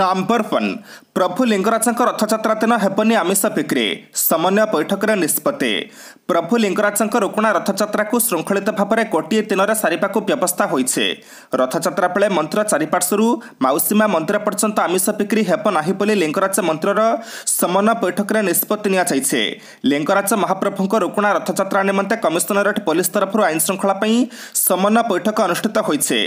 number one ପ୍ରଭୁ ଲିଙ୍ଗରାଜଙ୍କ ରଥଯାତ୍ରା ଦିନ ହେବନି ଆମିଷ ବିକ୍ରି ସମନ୍ୱୟ ବୈଠକରେ ନିଷ୍ପତ୍ତି ପ୍ରଭୁ ଲିଙ୍ଗରାଜଙ୍କ ରୁକୁଣା ରଥଯାତ୍ରାକୁ ଶୃଙ୍ଖଳିତ ଭାବରେ ଗୋଟିଏ ଦିନରେ ସାରିବାକୁ ବ୍ୟବସ୍ଥା ହୋଇଛି ରଥଯାତ୍ରା ବେଳେ ମନ୍ଦିର ଚାରିପାର୍ଶ୍ୱରୁ ମାଉସୀମା ମନ୍ଦିର ପର୍ଯ୍ୟନ୍ତ ଆମିଷ ବିକ୍ରି ହେବ ନାହିଁ ବୋଲି ଲିଙ୍ଗରାଜ ମନ୍ଦିରର ସମନ୍ୱୟ ବୈଠକରେ ନିଷ୍ପତ୍ତି ନିଆଯାଇଛି ଲିଙ୍ଗରାଜ ମହାପ୍ରଭୁଙ୍କ ରୁକୁଣା ରଥଯାତ୍ରା ନିମନ୍ତେ କମିଶନରେଟ୍ ପୋଲିସ ତରଫରୁ ଆଇନ ଶୃଙ୍ଖଳା ପାଇଁ ସମନ୍ୱୟ ବୈଠକ ଅନୁଷ୍ଠିତ ହୋଇଛି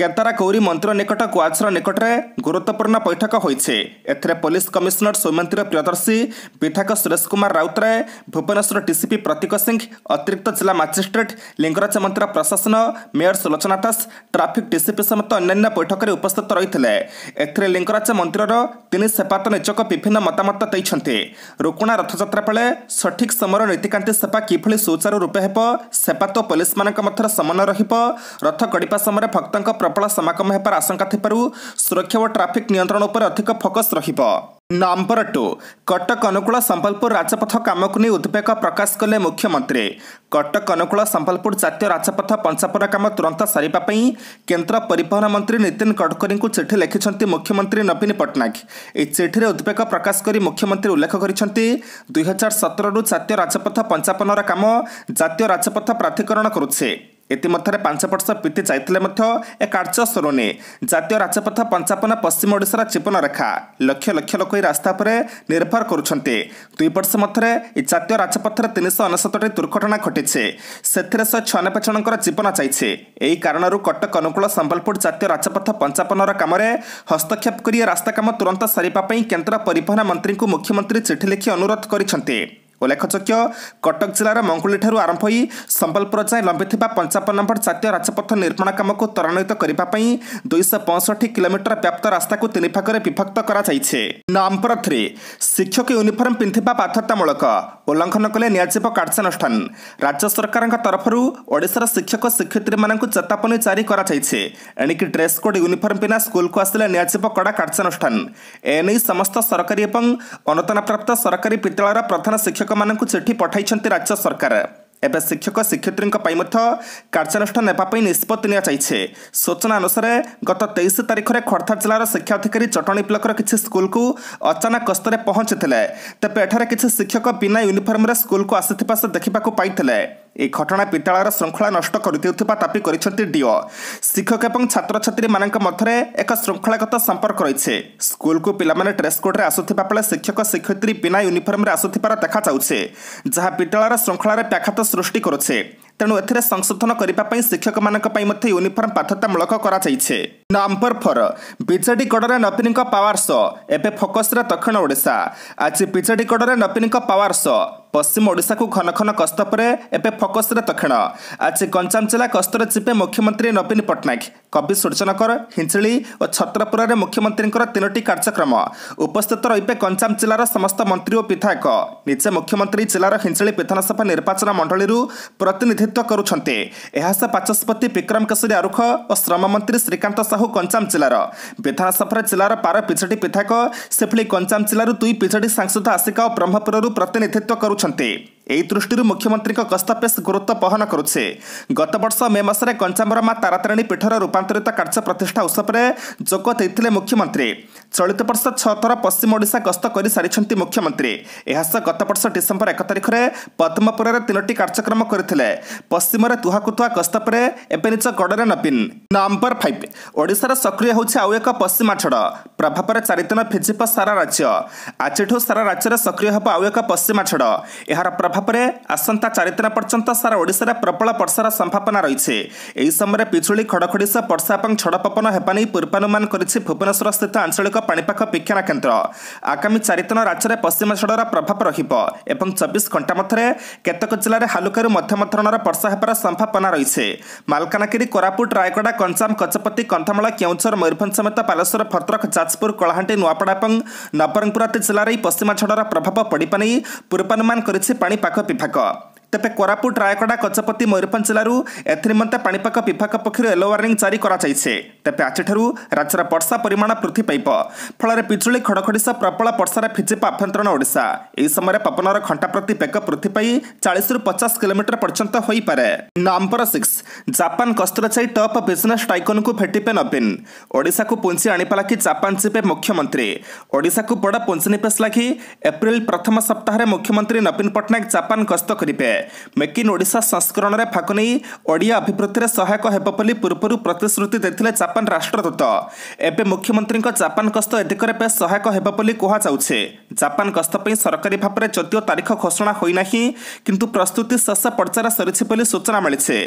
କେତାରା ଗୌରୀ ମନ୍ଦିର ନିକଟ କ୍ୱାଜର ନିକଟରେ ଗୁରୁତ୍ୱପୂର୍ଣ୍ଣ ବୈଠକ ହୋଇଛି ଏଥିରେ ପୋଲିସ କମିଶନର ସୌମ୍ୟନ୍ତୀର ପ୍ରିୟଦର୍ଶୀ ବିଧାୟକ ସୁରେଶ କୁମାର ରାଉତରାୟ ଭୁବନେଶ୍ୱର ଟିସିପି ପ୍ରତୀକ ସିଂହ ଅତିରିକ୍ତ ଜିଲ୍ଲା ମାଜିଷ୍ଟ୍ରେଟ୍ ଲିଙ୍ଗରାଜ ମନ୍ଦିର ପ୍ରଶାସନ mayor Sulochana Das traffic TCP ସମେତ ଅନ୍ୟାନ୍ୟ ବୈଠକରେ ଉପସ୍ଥିତ ରହିଥିଲେ ଏଥିରେ ଲିଙ୍ଗରାଜ ମନ୍ଦିରର ତିନି ସେବାୟତ ନିଯୋଗ ବିଭିନ୍ନ ମତାମତ ଦେଇଛନ୍ତି ରୁକୁଣା ରଥଯାତ୍ରା ବେଳେ ସଠିକ୍ ସମୟର ନୀତିକାନ୍ତି ସେବା କିଭଳି ସୁଚାରୁ ରୂପେ ହେବ ସେବା ତ ପୋଲିସମାନଙ୍କ ମଧ୍ୟରେ ସମନ୍ୱୟ ରହିବ ରଥ ଗଢ଼ିବା ସମୟରେ ଭକ୍ତଙ୍କ ପ୍ରବଳ ସମାଗମ ହେବାର ଆଶଙ୍କା ଥିବାରୁ ସୁରକ୍ଷା ଓ ଟ୍ରାଫିକ୍ ନିୟନ୍ତ୍ରଣ ଉପରେ ଅଧିକ ଫୋକସ୍ ରହିବ ନମ୍ବର ଟୁ କଟକ ଅନୁକୂଳ ସମ୍ବଲପୁର ରାଜପଥ କାମକୁ ନେଇ ଉଦ୍ବେଗ ପ୍ରକାଶ କଲେ ମୁଖ୍ୟମନ୍ତ୍ରୀ କଟକ ଅନୁକୂଳ ସମ୍ବଲପୁର ଜାତୀୟ ରାଜପଥ ପଞ୍ଚାପର କାମ ତୁରନ୍ତ ସାରିବା ପାଇଁ କେନ୍ଦ୍ର ପରିବହନ ମନ୍ତ୍ରୀ ନୀତିନ ଗଡ଼କରୀଙ୍କୁ ଚିଠି ଲେଖିଛନ୍ତି ମୁଖ୍ୟମନ୍ତ୍ରୀ ନବୀନ ପଟ୍ଟନାୟକ ଏହି ଚିଠିରେ ଉଦ୍ବେଗ ପ୍ରକାଶ କରି ମୁଖ୍ୟମନ୍ତ୍ରୀ ଉଲ୍ଲେଖ କରିଛନ୍ତି ଦୁଇହଜାର ସତରରୁ ଜାତୀୟ ରାଜପଥ ପଞ୍ଚାପନର କାମ ଜାତୀୟ ରାଜପଥ ପ୍ରାଧିକରଣ କରୁଛି ଇତିମଧ୍ୟରେ ପାଞ୍ଚ ବର୍ଷ ପିତି ଯାଇଥିଲେ ମଧ୍ୟ ଏ କାର୍ଯ୍ୟ ସରୁନି ଜାତୀୟ ରାଜପଥ ପଞ୍ଚାପନ ପଶ୍ଚିମ ଓଡ଼ିଶାର ରେଖା ଲକ୍ଷ ଲକ୍ଷ ଲୋକ ଏହି ରାସ୍ତା ଉପରେ ନିର୍ଭର କରୁଛନ୍ତି ଦୁଇ ବର୍ଷ ମଧ୍ୟରେ ଏହି ଜାତୀୟ ରାଜପଥରେ ତିନିଶହ ଅନେଶତଟି ଦୁର୍ଘଟଣା ଘଟିଛି ସେଥିରେ ଶହେ ଛୟାନବେ ଜଣଙ୍କର ଜୀବନ ଯାଇଛି ଏହି କାରଣରୁ କଟକ ଅନୁକୂଳ ସମ୍ବଲପୁର ଜାତୀୟ ରାଜପଥ ପଞ୍ଚାପନର କାମରେ ହସ୍ତକ୍ଷେପ କରି ଏ ରାସ୍ତା କାମ ତୁରନ୍ତ ସାରିବା ପାଇଁ କେନ୍ଦ୍ର ପରିବହନ ମନ୍ତ୍ରୀଙ୍କୁ ମୁଖ୍ୟମନ୍ତ୍ରୀ ଚିଠି ଲେଖି ଅନୁରୋଧ କରିଛନ୍ତି ଉଲ୍ଲେଖଯୋଗ୍ୟ କଟକ ଜିଲ୍ଲାର ମଙ୍ଗୁଳିଠାରୁ ଆରମ୍ଭ ହୋଇ ସମ୍ବଲପୁର ଯାଏଁ ଲମ୍ବିଥିବା ପଞ୍ଚାବନ ନମ୍ବର ଜାତୀୟ ରାଜପଥ ନିର୍ମାଣ କାମକୁ ତ୍ୱରାନ୍ୱିତ କରିବା ପାଇଁ ଦୁଇଶହ ପଞ୍ଚଷଠି କିଲୋମିଟର ବ୍ୟାପ୍ତ ରାସ୍ତାକୁ ତିନି ଭାଗରେ ବିଭକ୍ତ କରାଯାଇଛି ନମ୍ବର ଥ୍ରୀ ଶିକ୍ଷକ ୟୁନିଫର୍ମ ପିନ୍ଧିବା ବାଧ୍ୟତାମୂଳକ ଉଲ୍ଲଂଘନ କଲେ ନିଆଯିବ କାର୍ଯ୍ୟାନୁଷ୍ଠାନ ରାଜ୍ୟ ସରକାରଙ୍କ ତରଫରୁ ଓଡ଼ିଶାର ଶିକ୍ଷକ ଶିକ୍ଷୟିତ୍ରୀମାନଙ୍କୁ ଚେତାବନୀ ଜାରି କରାଯାଇଛି ଏଣିକି ଡ୍ରେସ୍ କୋଡ୍ ୟୁନିଫର୍ମ ବିନା ସ୍କୁଲକୁ ଆସିଲେ ନିଆଯିବ କଡ଼ା କାର୍ଯ୍ୟାନୁଷ୍ଠାନ ଏନେଇ ସମସ୍ତ ସରକାରୀ ଏବଂ ଅନୁଦାନପ୍ରାପ୍ତ ସରକାରୀ ବିଦ୍ୟାଳୟର ପ୍ରଧାନ ଶିକ୍ଷକ ମାନଙ୍କୁ ଚିଠି ପଠାଇଛନ୍ତି ରାଜ୍ୟ ସରକାର ଏବେ ଶିକ୍ଷକ ଶିକ୍ଷୟତ୍ରୀଙ୍କ ପାଇଁ ମଧ୍ୟ କାର୍ଯ୍ୟାନୁଷ୍ଠାନ ନେବା ପାଇଁ ନିଷ୍ପତ୍ତି ନିଆଯାଇଛି ସୂଚନା ଅନୁସାରେ ଗତ ତେଇଶ ତାରିଖରେ ଖୋର୍ଦ୍ଧା ଜିଲ୍ଲାର ଶିକ୍ଷା ଅଧିକାରୀ ଚଟଣୀ ବ୍ଲକର କିଛି ସ୍କୁଲକୁ ଅଚାନକ ଗସ୍ତରେ ପହଞ୍ଚିଥିଲେ ତେବେ ଏଠାରେ କିଛି ଶିକ୍ଷକ ବିନା ୟୁନିଫର୍ମରେ ସ୍କୁଲକୁ ଆସିଥିବା ସେ ଦେଖିବାକୁ ପାଇଥିଲେ এই ঘটনা বিদ্যালয়ের শৃঙ্খলা নষ্ট করেদেউথিবা দাবি করেছেন ডিও শিক্ষক এবং ছাত্রছাত্রী মান মধ্যে এক শৃঙ্খলাগত সম্পর্ক রয়েছে স্কুলকু পিলামানে কোডে আসুথিবা বেড়ে শিক্ষক শিক্ষয়িত্রী বিনা ইউনিফর্মে আসুথিবার দেখা যাচ্ছে যা বিদ্যালয়ের শৃঙ্খলার ব্যাঘাত সৃষ্টি করছে ତେଣୁ ଏଥିରେ ସଂଶୋଧନ କରିବା ପାଇଁ ଶିକ୍ଷକମାନଙ୍କ ପାଇଁ ମଧ୍ୟ ୟୁନିଫର୍ମ ବାଧ୍ୟତାମୂଳକ କରାଯାଇଛି ନମ୍ବର ଫୋର ବିଜେଡି ଗଡ଼ରେ ନବୀନଙ୍କ ପାୱାର ସୋ ଏବେ ଫୋକସରେ ଦକ୍ଷିଣ ଓଡ଼ିଶା ଆଜି ବିଜେଡି ଗଡ଼ରେ ନବୀନଙ୍କ ପାୱାର ସୋ ପଶ୍ଚିମ ଓଡ଼ିଶାକୁ ଘନ ଘନ ଗସ୍ତ ପରେ ଏବେ ଫୋକସରେ ଦକ୍ଷିଣ ଆଜି ଗଞ୍ଜାମ ଜିଲ୍ଲା ଗସ୍ତରେ ଯିବେ ମୁଖ୍ୟମନ୍ତ୍ରୀ ନବୀନ ପଟ୍ଟନାୟକ କବି ସୂର୍ଯ୍ୟନଗର ହିଞ୍ଚିଳି ଓ ଛତ୍ରପୁରରେ ମୁଖ୍ୟମନ୍ତ୍ରୀଙ୍କର ତିନୋଟି କାର୍ଯ୍ୟକ୍ରମ ଉପସ୍ଥିତ ରହିବେ ଗଞ୍ଜାମ ଜିଲ୍ଲାର ସମସ୍ତ ମନ୍ତ୍ରୀ ଓ ବିଧାୟକ ନିଜେ ମୁଖ୍ୟମନ୍ତ୍ରୀ ଜିଲ୍ଲାର ହିଞ୍ଚିଳି ବିଧାନସଭା ନିର୍ବାଚନ ମଣ୍ଡଳୀରୁ ପ୍ରତିନିଧି ପ୍ରତିନିଧିତ୍ୱ କରୁଛନ୍ତି ଏହା ସହ ବାଚସ୍ପତି ବିକ୍ରମ କେଶରୀ ଆରୁଖ ଓ ଶ୍ରମ ମନ୍ତ୍ରୀ ଶ୍ରୀକାନ୍ତ ସାହୁ କଞ୍ଚାମ ଜିଲ୍ଲାର ବିଧାନସଭାରେ ଜିଲ୍ଲାର ପାର ପିଜେଡି ବିଧାୟକ ସେଭଳି କଞ୍ଚାମ ଜିଲ୍ଲାରୁ ଦୁଇ ବିଜେଡି ସାଂସଦ ଆସିକା ଓ ବ୍ରହ୍ମପୁରରୁ ପ୍ରତିନିଧିତ୍ୱ କରୁଛନ୍ତି ଏହି ଦୃଷ୍ଟିରୁ ମୁଖ୍ୟମନ୍ତ୍ରୀଙ୍କ ଗସ୍ତ ବେଶ ଗୁରୁତ୍ୱ ବହନ କରୁଛି ଗତବର୍ଷ ମେ ମାସରେ କଞ୍ଚାମର ମା' ତାରାତାରିଣୀ ପୀଠର ରୂପାନ୍ତରିତ କାର୍ଯ୍ୟ ପ୍ରତିଷ୍ଠା ଉତ୍ସବରେ ଯୋଗ ଦେଇଥିଲେ ମୁଖ୍ୟମନ୍ତ୍ରୀ ଚଳିତ ବର୍ଷ ଛଅ ଥର ପଶ୍ଚିମ ଓଡ଼ିଶା ଗସ୍ତ କରିସାରିଛନ୍ତି ମୁଖ୍ୟମନ୍ତ୍ରୀ ଏହା ସହ ଗତବର୍ଷ ଡିସେମ୍ବର ଏକ ତାରିଖରେ ପଦ୍ମପୁରରେ ତିନୋଟି କାର୍ଯ୍ୟକ୍ରମ କରିଥିଲେ ପଶ୍ଚିମରେ ତୁହାକୁତୁହା ଗସ୍ତ ପରେ ଏବେ ନିଜ ଗଡ଼ରେ ନବୀନ ନମ୍ବର ଫାଇଭ୍ ଓଡ଼ିଶାର ସକ୍ରିୟ ହେଉଛି ଆଉ ଏକ ପଶ୍ଚିମା ଛଡ଼ ପ୍ରଭାବରେ ଚାରିଦିନ ଫିଜିବ ସାରା ରାଜ୍ୟ ଆଜିଠୁ ସାରା ରାଜ୍ୟରେ ସକ୍ରିୟ ହେବ ଆଉ ଏକ ପଶ୍ଚିମା ଛଡ଼ ଏହାର ପ୍ରଭାବ ପ୍ରଭାବରେ ଆସନ୍ତା ଚାରିଦିନ ପର୍ଯ୍ୟନ୍ତ ସାରା ଓଡ଼ିଶାରେ ପ୍ରବଳ ବର୍ଷାର ସମ୍ଭାବନା ରହିଛି ଏହି ସମୟରେ ପିଜୁଳି ଖଡ଼ଖଡ଼ି ସହ ବର୍ଷା ଏବଂ ଛଡ଼ପବନ ହେବା ନେଇ ପୂର୍ବାନୁମାନ କରିଛି ଭୁବନେଶ୍ୱର ସ୍ଥିତ ଆଞ୍ଚଳିକ ପାଣିପାଗ ବିଜ୍ଞାନ କେନ୍ଦ୍ର ଆଗାମୀ ଚାରିଦିନ ରାଜ୍ୟରେ ପଶ୍ଚିମ ଝଡ଼ର ପ୍ରଭାବ ରହିବ ଏବଂ ଚବିଶ ଘଣ୍ଟା ମଧ୍ୟରେ କେତେକ ଜିଲ୍ଲାରେ ହାଲୁକାରୁ ମଧ୍ୟମ ଧରଣର ବର୍ଷା ହେବାର ସମ୍ଭାବନା ରହିଛି ମାଲକାନଗିରି କୋରାପୁଟ ରାୟଗଡ଼ା ଗଞ୍ଜାମ ଗଜପତି କନ୍ଧମାଳ କେଉଁଝର ମୟୂରଭଞ୍ଜ ସମେତ ବାଲେଶ୍ୱର ଭଦ୍ରକ ଯାଜପୁର କଳାହାଣ୍ଡି ନୂଆପଡ଼ା ଏବଂ ନବରଙ୍ଗପୁର ଆଦି ଜିଲ୍ଲାରେ ଏହି ପଶ୍ଚିମ ଝଡ଼ର ପ୍ରଭାବ ପଡ଼ିବା ନେଇ ପୂର୍ବାନୁମାନ କରିଛି ପାଣିପାଗ ปรกอบติดผรกกอบ ତେବେ କୋରାପୁଟ ରାୟଗଡ଼ା ଗଜପତି ମୟୂରଭଞ୍ଜ ଜିଲ୍ଲାରୁ ଏଥିନିମନ୍ତେ ପାଣିପାଗ ବିଭାଗ ପକ୍ଷରୁ ୟେଲୋ ୱାର୍ଣ୍ଣିଂ ଜାରି କରାଯାଇଛି ତେବେ ଆଜିଠାରୁ ରାଜ୍ୟର ବର୍ଷା ପରିମାଣ ବୃଦ୍ଧି ପାଇବ ଫଳରେ ପିଜୁଳି ଖଡ଼ଖଡ଼ି ସହ ପ୍ରବଳ ବର୍ଷାରେ ଫିଜିବ ଆଭ୍ୟନ୍ତରୀଣ ଓଡ଼ିଶା ଏହି ସମୟରେ ପବନର ଘଣ୍ଟା ପ୍ରତି ବେଗ ବୃଦ୍ଧି ପାଇ ଚାଳିଶରୁ ପଚାଶ କିଲୋମିଟର ପର୍ଯ୍ୟନ୍ତ ହୋଇପାରେ ନମ୍ବର ସିକ୍ସ ଜାପାନ ଗସ୍ତରେ ଯାଇ ଟପ୍ ବିଜନେସ୍ ଟାଇକୋନ୍କୁ ଭେଟିବେ ନବୀନ ଓଡ଼ିଶାକୁ ପୁଞ୍ଜି ଆଣିବା ଲାଗି ଜାପାନ ଯିବେ ମୁଖ୍ୟମନ୍ତ୍ରୀ ଓଡ଼ିଶାକୁ ବଡ଼ ପୁଞ୍ଜିନିବେଶ ଲାଗି ଏପ୍ରିଲ ପ୍ରଥମ ସପ୍ତାହରେ ମୁଖ୍ୟମନ୍ତ୍ରୀ ନବୀନ ପଟ୍ଟନାୟକ ଜାପାନ ଗସ୍ତ କରିବେ ମେକ୍ ଇନ୍ ଓଡ଼ିଶା ସଂସ୍କରଣରେ ଭାଗ ନେଇ ଓଡ଼ିଆ ଅଭିବୃଦ୍ଧିରେ ସହାୟକ ହେବ ବୋଲି ପୂର୍ବରୁ ପ୍ରତିଶ୍ରୁତି ଦେଇଥିଲେ ଜାପାନ ରାଷ୍ଟ୍ରଦୂତ ଏବେ ମୁଖ୍ୟମନ୍ତ୍ରୀଙ୍କ ଜାପାନ ଗସ୍ତ ଏ ଦିଗରେ ବେଶ ସହାୟକ ହେବ ବୋଲି କୁହାଯାଉଛି ଜାପାନ ଗସ୍ତ ପାଇଁ ସରକାରୀ ଭାବରେ ଯଦିଓ ତାରିଖ ଘୋଷଣା ହୋଇନାହିଁ କିନ୍ତୁ ପ୍ରସ୍ତୁତି ଶେଷ ପର୍ଯ୍ୟାୟରେ ସରିଛି ବୋଲି ସୂଚନା ମିଳିଛି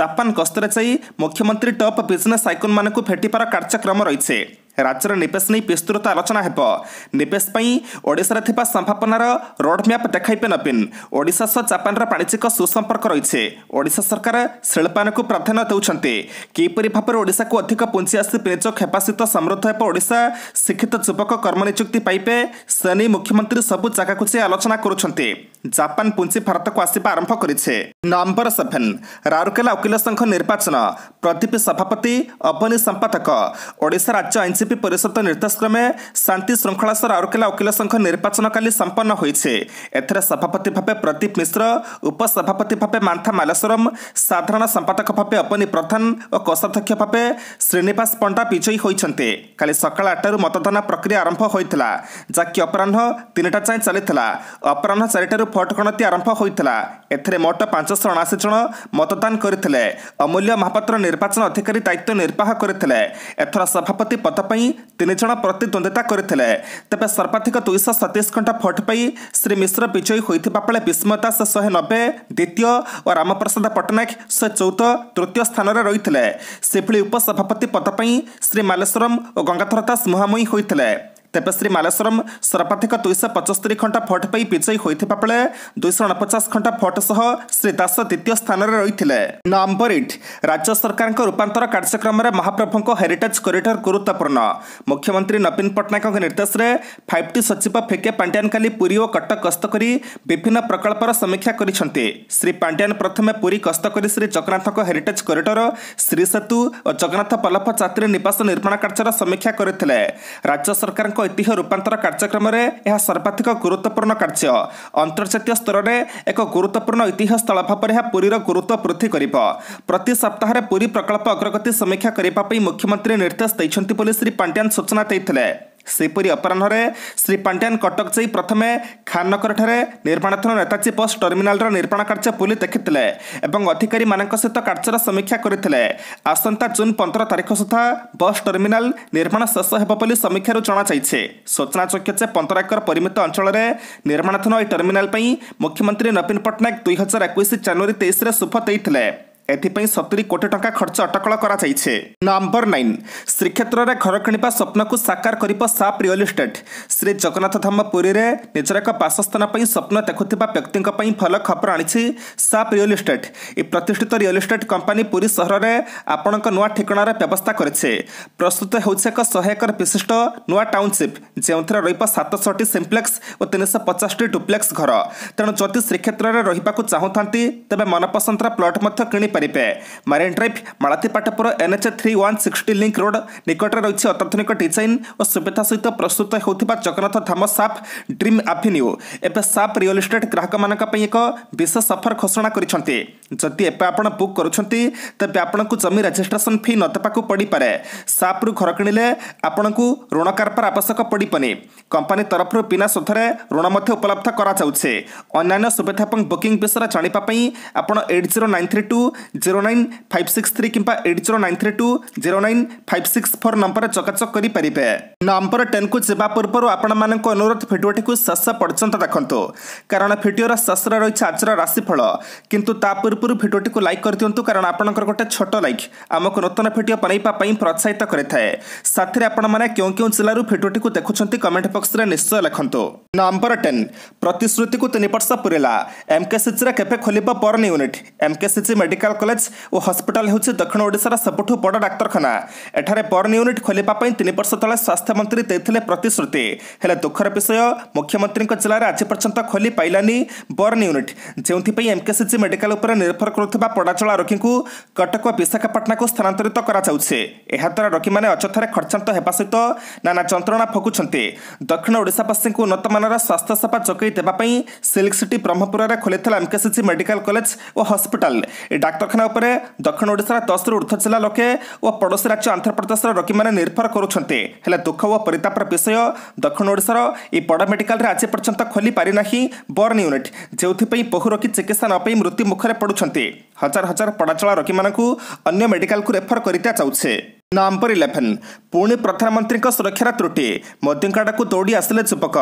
ଜାପାନ ଗସ୍ତରେ ଯାଇ ମୁଖ୍ୟମନ୍ତ୍ରୀ ଟପ୍ ବିଜନେସ୍ ଆଇକନ୍ମାନଙ୍କୁ ଭେଟିବାର କାର୍ଯ୍ୟକ୍ରମ ରହିଛି ରାଜ୍ୟର ନିବେଶ ନେଇ ବିସ୍ତୃତ ଆଲୋଚନା ହେବ ନିବେଶ ପାଇଁ ଓଡ଼ିଶାରେ ଥିବା ସମ୍ଭାବନାର ରୋଡ୍ମ୍ୟାପ୍ ଦେଖାଇବେ ନବୀନ ଓଡ଼ିଶା ସହ ଜାପାନର ବାଣିଜ୍ୟିକ ସୁସମ୍ପର୍କ ରହିଛି ଓଡ଼ିଶା ସରକାର ଶିଳ୍ପାୟନକୁ ପ୍ରାଧାନ୍ୟ ଦେଉଛନ୍ତି କିପରି ଭାବରେ ଓଡ଼ିଶାକୁ ଅଧିକ ପୁଞ୍ଜି ଆସି ପିଞ୍ଚକ ହେପାସିତ ସମୃଦ୍ଧ ହେବ ଓଡ଼ିଶା ଶିକ୍ଷିତ ଯୁବକ କର୍ମନିଯୁକ୍ତି ପାଇବେ ସେ ନେଇ ମୁଖ୍ୟମନ୍ତ୍ରୀ ସବୁ ଜାଗାକୁ ଯାଇ ଆଲୋଚନା କରୁଛନ୍ତି ଜାପାନ ପୁଞ୍ଜି ଭାରତକୁ ଆସିବା ଆରମ୍ଭ କରିଛି ନମ୍ବର ସେଭେନ୍ ରାଉରକେଲା ଓକିଲ ସଂଘ ନିର୍ବାଚନ ପ୍ରଦୀପ ସଭାପତି ଅବନୀ ସମ୍ପାଦକ ଓଡ଼ିଶା ରାଜ୍ୟ ଆଇନ୍ସି বিজেপি পরিষদ নির্দেশক্রমে শান্তি শৃঙ্খলা সহ রাউরকেলা উকিল সংঘ নির্বাচন কালি সম্পন্ন হয়েছে এতে সভাপতি ভাবে প্রদীপ মিশ্র উপসভাপতি ভাবে মান্থা মালেশ্বরম সাধারণ সম্পাদক ভাবে অপনি প্রধান ও কোষাধ্যক্ষ ভাবে শ্রীনিবাস পণ্ডা বিজয়ী হয়েছেন কালি সকাল আটটার মতদান প্রক্রিয়া আরম্ভ হয়েছিল যাকি অপরাহ তিনটা যায় চাল অপরাহ চারিটার ভোট গণতি আরম্ভ হয়েছিল এতে মোট পাঁচশো অনাশি জন মতদান করে অমূল্য মহাপাত্র নির্বাচন অধিকারী দায়িত্ব নির্বাহ করে এথর সভাপতি পদ ପାଇଁ ତିନିଜଣ ପ୍ରତିଦ୍ୱନ୍ଦ୍ୱିତା କରିଥିଲେ ତେବେ ସର୍ବାଧିକ ଦୁଇଶହ ସତେଇଶ ଘଣ୍ଟା ଭୋଟ୍ ପାଇ ଶ୍ରୀ ମିଶ୍ର ବିଜୟୀ ହୋଇଥିବାବେଳେ ବିଷ୍ମଦାସ ଶହେ ନବେ ଦ୍ୱିତୀୟ ଓ ରାମପ୍ରସାଦ ପଟ୍ଟନାୟକ ଶହେ ଚଉଦ ତୃତୀୟ ସ୍ଥାନରେ ରହିଥିଲେ ସେଭଳି ଉପସଭାପତି ପଦ ପାଇଁ ଶ୍ରୀ ମାଲେଶ୍ୱରମ୍ ଓ ଗଙ୍ଗାଧର ଦାସ ମୁହାଁମୁହିଁ ହୋଇଥିଲେ ତେବେ ଶ୍ରୀ ମାଲେଶ୍ୱରମ୍ ସର୍ବାଧିକ ଦୁଇଶହ ପଚସ୍ତରୀ ଖଣ୍ଡ ଭୋଟ୍ ପାଇ ବିଜୟୀ ହୋଇଥିବା ବେଳେ ଦୁଇଶହ ଅଣପଚାଶ ଖଣ୍ଡ ଭୋଟ୍ ସହ ଶ୍ରୀ ଦାସ ଦ୍ୱିତୀୟ ସ୍ଥାନରେ ରହିଥିଲେ ନମ୍ବର ଏଇଟ୍ ରାଜ୍ୟ ସରକାରଙ୍କ ରୂପାନ୍ତର କାର୍ଯ୍ୟକ୍ରମରେ ମହାପ୍ରଭୁଙ୍କ ହେରିଟେଜ୍ କରିଡର୍ ଗୁରୁତ୍ୱପୂର୍ଣ୍ଣ ମୁଖ୍ୟମନ୍ତ୍ରୀ ନବୀନ ପଟ୍ଟନାୟକଙ୍କ ନିର୍ଦ୍ଦେଶରେ ଫାଇଭ୍ ଟି ସଚିବ ଫେକେ ପାଣ୍ଡିଆନ୍ କାଲି ପୁରୀ ଓ କଟକ ଗସ୍ତ କରି ବିଭିନ୍ନ ପ୍ରକଳ୍ପର ସମୀକ୍ଷା କରିଛନ୍ତି ଶ୍ରୀ ପାଣ୍ଡିଆନ୍ ପ୍ରଥମେ ପୁରୀ ଗସ୍ତ କରି ଶ୍ରୀ ଜଗନ୍ନାଥଙ୍କ ହେରିଟେଜ୍ କରିଡର୍ ଶ୍ରୀ ସେତୁ ଓ ଜଗନ୍ନାଥ ପଲ୍ଲଭ ଯାତ୍ରୀ ନିବାସ ନିର୍ମାଣ କାର୍ଯ୍ୟର ସମୀକ୍ଷା କରିଥିଲେ ରାଜ୍ୟ ସରକାରଙ୍କ ଐତିହ୍ୟ ରୂପାନ୍ତର କାର୍ଯ୍ୟକ୍ରମରେ ଏହା ସର୍ବାଧିକ ଗୁରୁତ୍ୱପୂର୍ଣ୍ଣ କାର୍ଯ୍ୟ ଅନ୍ତର୍ଜାତୀୟ ସ୍ତରରେ ଏକ ଗୁରୁତ୍ୱପୂର୍ଣ୍ଣ ଐତିହ୍ୟ ସ୍ଥଳ ଭାବରେ ଏହା ପୁରୀର ଗୁରୁତ୍ୱ ବୃଦ୍ଧି କରିବ ପ୍ରତି ସପ୍ତାହରେ ପୁରୀ ପ୍ରକଳ୍ପ ଅଗ୍ରଗତି ସମୀକ୍ଷା କରିବା ପାଇଁ ମୁଖ୍ୟମନ୍ତ୍ରୀ ନିର୍ଦ୍ଦେଶ ଦେଇଛନ୍ତି ବୋଲି ଶ୍ରୀ ପାଣ୍ଡିଆନ୍ ସୂଚନା ଦେଇଥିଲେ ସେହିପରି ଅପରାହ୍ନରେ ଶ୍ରୀ ପାଣ୍ଡିଆନ କଟକ ଯାଇ ପ୍ରଥମେ ଖାନକରଠାରେ ନିର୍ମାଣାଧୀନ ନେତାଜୀ ବସ୍ ଟର୍ମିନାଲର ନିର୍ମାଣ କାର୍ଯ୍ୟ ବୁଲି ଦେଖିଥିଲେ ଏବଂ ଅଧିକାରୀମାନଙ୍କ ସହିତ କାର୍ଯ୍ୟର ସମୀକ୍ଷା କରିଥିଲେ ଆସନ୍ତା ଜୁନ୍ ପନ୍ଦର ତାରିଖ ସୁଦ୍ଧା ବସ୍ ଟର୍ମିନାଲ ନିର୍ମାଣ ଶେଷ ହେବ ବୋଲି ସମୀକ୍ଷାରୁ ଜଣାଯାଇଛି ସୂଚନାଯୋଗ୍ୟ ଯେ ପନ୍ଦର ଏକର ପରିମିତ ଅଞ୍ଚଳରେ ନିର୍ମାଣାଧୀନ ଏହି ଟର୍ମିନାଲ ପାଇଁ ମୁଖ୍ୟମନ୍ତ୍ରୀ ନବୀନ ପଟ୍ଟନାୟକ ଦୁଇହଜାର ଏକୋଇଶ ଜାନୁଆରୀ ତେଇଶରେ ଶୁଭ ଦେଇଥିଲେ ଏଥିପାଇଁ ସତୁରି କୋଟି ଟଙ୍କା ଖର୍ଚ୍ଚ ଅଟକଳ କରାଯାଇଛି ନମ୍ବର ନାଇନ୍ ଶ୍ରୀକ୍ଷେତ୍ରରେ ଘର କିଣିବା ସ୍ୱପ୍ନକୁ ସାକାର କରିବ ସାପ୍ ରିଅଲ ଇଷ୍ଟେଟ୍ ଶ୍ରୀ ଜଗନ୍ନାଥ ଧାମ ପୁରୀରେ ନିଜର ଏକ ବାସସ୍ଥାନ ପାଇଁ ସ୍ୱପ୍ନ ଦେଖୁଥିବା ବ୍ୟକ୍ତିଙ୍କ ପାଇଁ ଭଲ ଖବର ଆଣିଛି ସାପ୍ ରିଅଲ ଇଷ୍ଟେଟ୍ ଏହି ପ୍ରତିଷ୍ଠିତ ରିଅଲ ଇଷ୍ଟେଟ୍ କମ୍ପାନୀ ପୁରୀ ସହରରେ ଆପଣଙ୍କ ନୂଆ ଠିକଣାର ବ୍ୟବସ୍ଥା କରିଛି ପ୍ରସ୍ତୁତ ହେଉଛି ଏକ ଶହେ ଏକର ବିଶିଷ୍ଟ ନୂଆ ଟାଉନସିପ୍ ଯେଉଁଥିରେ ରହିବ ସାତଶହଟି ସିମ୍ପ୍ଲେକ୍ସ ଓ ତିନିଶହ ପଚାଶଟି ଡୁପ୍ଲେକ୍ସ ଘର ତେଣୁ ଯଦି ଶ୍ରୀକ୍ଷେତ୍ରରେ ରହିବାକୁ ଚାହୁଁଥାନ୍ତି ତେବେ ମନପସନ୍ଦର ପ୍ଲଟ୍ ମଧ୍ୟ କିଣି ପାରିବେ marine drive Malati Patpur NH three one sixty link road ନିକଟରେ ରହିଛି ଅତ୍ୟାଧୁନିକ ଡିଜାଇନ୍ ଓ ସୁବିଧା ସହିତ ପ୍ରସ୍ତୁତ ହେଉଥିବା ଜଗନ୍ନାଥ ଧାମ ସାପ୍ ଡ୍ରିମ୍ ଆଭିନ୍ୟୁ ଏବେ ସାପ୍ ରିଅଲ ଇଷ୍ଟେଟ୍ ଗ୍ରାହକମାନଙ୍କ ପାଇଁ ଏକ ବିଶେଷ ଅଫର୍ ଘୋଷଣା କରିଛନ୍ତି ଯଦି ଏବେ ଆପଣ ବୁକ୍ କରୁଛନ୍ତି ତେବେ ଆପଣଙ୍କୁ ଜମି ରେଜିଷ୍ଟ୍ରେସନ୍ ଫି ନଦେବାକୁ ପଡ଼ିପାରେ ସାପ୍ରୁ ଘର କିଣିଲେ ଆପଣଙ୍କୁ ଋଣ କାରବାର ଆବଶ୍ୟକ ପଡ଼ିବନି କମ୍ପାନୀ ତରଫରୁ ବିନା ସୁଧରେ ଋଣ ମଧ୍ୟ ଉପଲବ୍ଧ କରାଯାଉଛି ଅନ୍ୟାନ୍ୟ ସୁବିଧା ଏବଂ ବୁକିଂ ବିଷୟରେ ଜାଣିବା ପାଇଁ ଆପଣ eight zero nine three two zero nine five six three किंवा eight zero nine three two zero nine five six four number चकाचक करें ନମ୍ବର ଟେନ୍କୁ ଯିବା ପୂର୍ବରୁ ଆପଣମାନଙ୍କ ଅନୁରୋଧ ଭିଡ଼ିଓଟିକୁ ଶେଷ ପର୍ଯ୍ୟନ୍ତ ଦେଖନ୍ତୁ କାରଣ ଭିଡ଼ିଓର ଶେଷରେ ରହିଛି ଆଜିର ରାଶିଫଳ କିନ୍ତୁ ତା ପୂର୍ବରୁ ଭିଡ଼ିଓଟିକୁ ଲାଇକ୍ କରିଦିଅନ୍ତୁ କାରଣ ଆପଣଙ୍କର ଗୋଟେ ଛୋଟ ଲାଇକ୍ ଆମକୁ ନୂତନ ଭିଡ଼ିଓ ବନେଇବା ପାଇଁ ପ୍ରୋତ୍ସାହିତ କରିଥାଏ ସାଥିରେ ଆପଣମାନେ କେଉଁ କେଉଁ ଜିଲ୍ଲାରୁ ଭିଡ଼ିଓଟିକୁ ଦେଖୁଛନ୍ତି କମେଣ୍ଟ ବକ୍ସରେ ନିଶ୍ଚୟ ଲେଖନ୍ତୁ ନମ୍ବର ଟେନ୍ ପ୍ରତିଶ୍ରୁତିକୁ ତିନି ବର୍ଷ ପୂରିଲା ଏମ୍କେସିଜିରେ କେବେ ଖୋଲିବ burn unit MKCG medical college ଓ ହସ୍ପିଟାଲ ହେଉଛି ଦକ୍ଷିଣ ଓଡ଼ିଶାର ସବୁଠୁ ବଡ଼ ଡାକ୍ତରଖାନା ଏଠାରେ ବର୍ନ ୟୁନିଟ୍ ଖୋଲିବା ପାଇଁ ତିନି ବର୍ଷ ତଳେ ସ୍ୱାସ୍ଥ୍ୟ ଅର୍ଥମନ୍ତ୍ରୀ ଦେଇଥିଲେ ପ୍ରତିଶ୍ରୁତି ହେଲେ ଦୁଃଖର ବିଷୟ ମୁଖ୍ୟମନ୍ତ୍ରୀଙ୍କ ଜିଲ୍ଲାରେ ଆଜି ପର୍ଯ୍ୟନ୍ତ ଖୋଲି ପାଇଲାନି ବର୍ନ ୟୁନିଟ୍ ଯେଉଁଥିପାଇଁ ଏମ୍କେସିଜି ମେଡିକାଲ ଉପରେ ନିର୍ଭର କରୁଥିବା ପଡ଼ାଚଳା ରୋଗୀଙ୍କୁ କଟକ ଓ ବିଶାଖାପାଟଣାକୁ ସ୍ଥାନାନ୍ତରିତ କରାଯାଉଛି ଏହାଦ୍ୱାରା ରୋଗୀମାନେ ଅଯଥାରେ ଖର୍ଚ୍ଚାନ୍ତ ହେବା ସହିତ ନାନା ଯନ୍ତ୍ରଣା ଭୋଗୁଛନ୍ତି ଦକ୍ଷିଣ ଓଡ଼ିଶାବାସୀଙ୍କୁ ଉନ୍ନତମାନର ସ୍ୱାସ୍ଥ୍ୟସେବା ଯୋଗାଇ ଦେବା ପାଇଁ ସିଲ୍କ ସିଟି ବ୍ରହ୍ମପୁରରେ ଖୋଲିଥିଲା ଏମ୍କେସିଜି ମେଡିକାଲ କଲେଜ ଓ ହସ୍ପିଟାଲ ଏ ଡାକ୍ତରଖାନା ଉପରେ ଦକ୍ଷିଣ ଓଡ଼ିଶାର ଦଶରୁ ଉର୍ଦ୍ଧ୍ୱ ଜିଲ୍ଲା ଲୋକେ ଓ ପଡ଼ୋଶୀ ରାଜ୍ୟ ଆନ୍ଧ୍ରପ୍ରଦେଶର ରୋଗୀମାନେ ନିର୍ଭର କରୁଛନ୍ତି ହେଲେ ଦୁଃଖ ଦୁଃଖ ଓ ପରିତାପର ବିଷୟ ଦକ୍ଷିଣ ଓଡ଼ିଶାର ଏହି ବଡ଼ ମେଡିକାଲରେ ଆଜି ପର୍ଯ୍ୟନ୍ତ ଖୋଲି ପାରିନାହିଁ ବର୍ଣ୍ଣ ୟୁନିଟ୍ ଯେଉଁଥିପାଇଁ ବହୁ ରୋଗୀ ଚିକିତ୍ସା ନ ପାଇ ମୃତ୍ୟୁ ମୁଖରେ ପଡ଼ୁଛନ୍ତି ହଜାର ହଜାର ପଡ଼ାଚଳା ରୋଗୀମାନଙ୍କୁ ଅନ୍ୟ ମେଡିକାଲକୁ ରେଫର କରିଦିଆଯାଉଛି ନମ୍ବର ଇଲେଭେନ୍ ପୁଣି ପ୍ରଧାନମନ୍ତ୍ରୀଙ୍କ ସୁରକ୍ଷାର ତ୍ରୁଟି ମୋଦିଙ୍କ ଆଡ଼କୁ ଦୌଡ଼ି ଆସିଲେ ଯୁବକ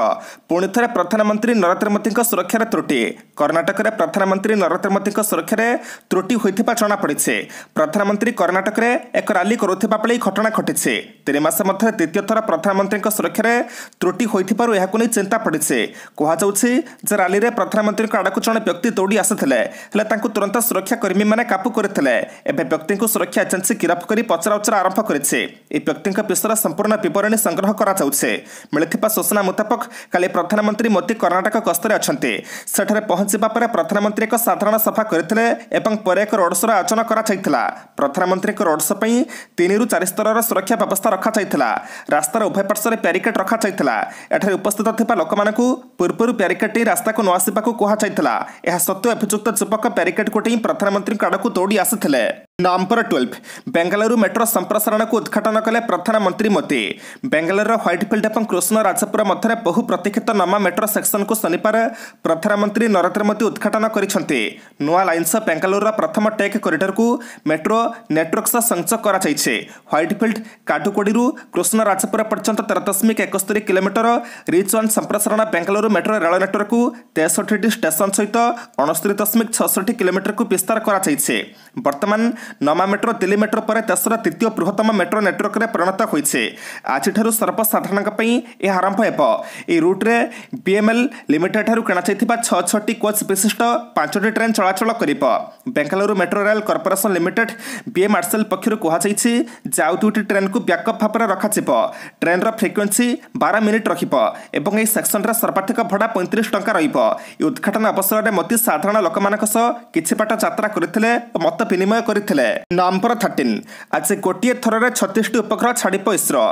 ପୁଣି ଥରେ ପ୍ରଧାନମନ୍ତ୍ରୀ ନରେନ୍ଦ୍ର ମୋଦିଙ୍କ ସୁରକ୍ଷାର ତ୍ରୁଟି କର୍ଣ୍ଣାଟକରେ ପ୍ରଧାନମନ୍ତ୍ରୀ ନରେନ୍ଦ୍ର ମୋଦିଙ୍କ ସୁରକ୍ଷାରେ ତ୍ରୁଟି ହୋଇଥିବା ଜଣାପଡ଼ିଛି ପ୍ରଧାନମନ୍ତ୍ରୀ କର୍ଣ୍ଣାଟକରେ ଏକ ରାଲି କରୁଥିବା ବେଳେ ଏହି ଘଟଣା ଘଟିଛି ତିନି ମାସ ମଧ୍ୟରେ ଦ୍ୱିତୀୟ ଥର ପ୍ରଧାନମନ୍ତ୍ରୀଙ୍କ ସୁରକ୍ଷାରେ ତ୍ରୁଟି ହୋଇଥିବାରୁ ଏହାକୁ ନେଇ ଚିନ୍ତା ପଡ଼ିଛି କୁହାଯାଉଛି ଯେ ରାଲିରେ ପ୍ରଧାନମନ୍ତ୍ରୀଙ୍କ ଆଡ଼କୁ ଜଣେ ବ୍ୟକ୍ତି ଦୌଡ଼ି ଆସିଥିଲେ ହେଲେ ତାଙ୍କୁ ତୁରନ୍ତ ସୁରକ୍ଷାକର୍ମୀମାନେ କାବୁ କରିଥିଲେ ଏବେ ବ୍ୟକ୍ତିଙ୍କୁ ସୁରକ୍ଷା ଏଜେନ୍ସି ଗିରଫ କରି ପଚରା ଆରମ୍ଭ କରିଛି ଏହି ବ୍ୟକ୍ତିଙ୍କ ବିଷୟରେ ସମ୍ପୂର୍ଣ୍ଣ ବିବରଣୀ ସଂଗ୍ରହ କରାଯାଉଛି ମିଳିଥିବା ସୂଚନା ମୁତାବକ କାଲି ପ୍ରଧାନମନ୍ତ୍ରୀ ମୋଦି କର୍ଣ୍ଣାଟକ ଗସ୍ତରେ ଅଛନ୍ତି ସେଠାରେ ପହଞ୍ଚିବା ପରେ ପ୍ରଧାନମନ୍ତ୍ରୀ ଏକ ସାଧାରଣ ସଭା କରିଥିଲେ ଏବଂ ପରେ ଏକ ରୋଡ୍ ଶୋର ଆୟୋଜନ କରାଯାଇଥିଲା ପ୍ରଧାନମନ୍ତ୍ରୀଙ୍କ ରୋଡ୍ ଶୋ ପାଇଁ ତିନିରୁ ଚାରି ସ୍ତରର ସୁରକ୍ଷା ବ୍ୟବସ୍ଥା ରଖାଯାଇଥିଲା ରାସ୍ତାର ଉଭୟ ପାର୍ଶ୍ୱରେ ପ୍ୟାରିକେଟ୍ ରଖାଯାଇଥିଲା ଏଠାରେ ଉପସ୍ଥିତ ଥିବା ଲୋକମାନଙ୍କୁ ପୂର୍ବରୁ ପ୍ୟାରିକେଟ୍ ଟି ରାସ୍ତାକୁ ନ ଆସିବାକୁ କୁହାଯାଇଥିଲା ଏହା ସତ୍ତ୍ୱେ ଅଭିଯୁକ୍ତ ଯୁବକ ପ୍ୟାରିକେଟ୍କୁ ଟେଇଁ ପ୍ରଧାନମନ୍ତ୍ରୀଙ୍କ ଆଡ଼କୁ ଦୌଡ଼ି ଆସିଥିଲେ ନମ୍ବର ଟ୍ୱେଲ୍ଭ ବେଙ୍ଗାଲୁରୁ ମେଟ୍ରୋ ସମ୍ପ୍ରସାରଣକୁ ଉଦ୍ଘାଟନ କଲେ ପ୍ରଧାନମନ୍ତ୍ରୀ ମୋଦି ବେଙ୍ଗାଲୁରୁର ହ୍ୱାଇଟ୍ଫିଲ୍ଡ ଏବଂ କୃଷ୍ଣ ରାଜପୁର ମଧ୍ୟରେ ବହୁ ପ୍ରତୀକ୍ଷିତ ନମା ମେଟ୍ରୋ ସେକ୍ସନକୁ ଶନିବାର ପ୍ରଧାନମନ୍ତ୍ରୀ ନରେନ୍ଦ୍ର ମୋଦି ଉଦ୍ଘାଟନ କରିଛନ୍ତି ନୂଆ ଲାଇନ୍ ସହ ବେଙ୍ଗାଲୁରୁର ପ୍ରଥମ ଟେକ୍ କରିଡରକୁ ମେଟ୍ରୋ ନେଟୱର୍କ ସହ ସଂଯୋଗ କରାଯାଇଛି ହ୍ୱାଇଟ୍ଫିଲ୍ଡ କାଡୁକୋଡ଼ିରୁ କୃଷ୍ଣ ରାଜପୁର ପର୍ଯ୍ୟନ୍ତ ତେର ଦଶମିକ ଏକସ୍ତରି କିଲୋମିଟର ରିଚ୍ ୱାନ୍ ସମ୍ପ୍ରସାରଣ ବେଙ୍ଗାଲୁରୁ ମେଟ୍ରୋ ରେଳ ନେଟୱର୍କକୁ ତେଷଠିଟି ଷ୍ଟେସନ ସହିତ ଅଣସ୍ତରୀ ଦଶମିକ ଛଅଷଠି କିଲୋମିଟରକୁ ବିସ୍ତାର କରାଯାଇଛି ବର୍ତ୍ତମାନ ନମା ମେଟ୍ରୋ ଦିଲ୍ଲୀ ମେଟ୍ରୋ ପରେ ଦେଶର ତୃତୀୟ ବୃହତ୍ତମ ମେଟ୍ରୋ ନେଟୱର୍କରେ ପରିଣତ ହୋଇଛି ଆଜିଠାରୁ ସର୍ବସାଧାରଣଙ୍କ ପାଇଁ ଏହା ଆରମ୍ଭ ହେବ ଏହି ରୁଟ୍ରେ ବିଏମ୍ଏଲ୍ ଲିମିଟେଡ୍ଠାରୁ କିଣାଯାଇଥିବା ଛଅ ଛଅଟି କୋଚ୍ ବିଶିଷ୍ଟ ପାଞ୍ଚଟି ଟ୍ରେନ୍ ଚଳାଚଳ କରିବ Bengaluru metro rail corporation limited BMRCL ପକ୍ଷରୁ କୁହାଯାଇଛି ଯେ ଆଉ ଦୁଇଟି ଟ୍ରେନ୍କୁ ବ୍ୟାକ୍ଅପ୍ ଭାବରେ ରଖାଯିବ ଟ୍ରେନ୍ର ଫ୍ରିକ୍ୱେନ୍ସି ବାର ମିନିଟ୍ ରଖିବ ଏବଂ ଏହି ସେକ୍ସନ୍ରେ ସର୍ବାଧିକ ଭଡ଼ା ପଇଁତିରିଶ ଟଙ୍କା ରହିବ ଏହି ଉଦ୍ଘାଟନ ଅବସରରେ ମୋଦି ସାଧାରଣ ଲୋକମାନଙ୍କ ସହ କିଛି ବାଟ ଯାତ୍ରା କରିଥିଲେ ଓ ମତ ବିନିମୟ କରିଥିଲେ ଦେଇଥିଲେ ନମ୍ବର ଥାର୍ଟିନ୍ ଆଜି ଗୋଟିଏ ଥରରେ ଛତିଶଟି ଉପଗ୍ରହ ଛାଡ଼ିବ ଇସ୍ରୋ